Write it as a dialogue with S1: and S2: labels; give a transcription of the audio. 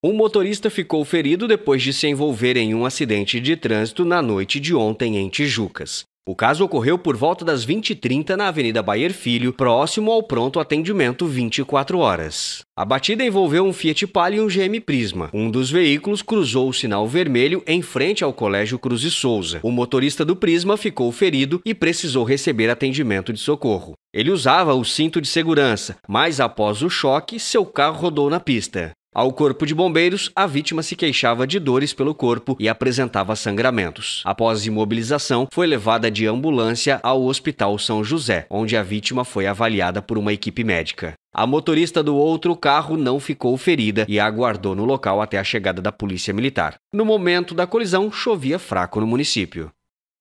S1: Um motorista ficou ferido depois de se envolver em um acidente de trânsito na noite de ontem em Tijucas. O caso ocorreu por volta das 20h30 na Avenida Bayer Filho, próximo ao pronto atendimento 24 horas. A batida envolveu um Fiat Palio e um GM Prisma. Um dos veículos cruzou o sinal vermelho em frente ao Colégio Cruz e Souza. O motorista do Prisma ficou ferido e precisou receber atendimento de socorro. Ele usava o cinto de segurança, mas após o choque, seu carro rodou na pista. Ao corpo de bombeiros, a vítima se queixava de dores pelo corpo e apresentava sangramentos. Após imobilização, foi levada de ambulância ao Hospital São José, onde a vítima foi avaliada por uma equipe médica. A motorista do outro carro não ficou ferida e aguardou no local até a chegada da Polícia Militar. No momento da colisão, chovia fraco no município.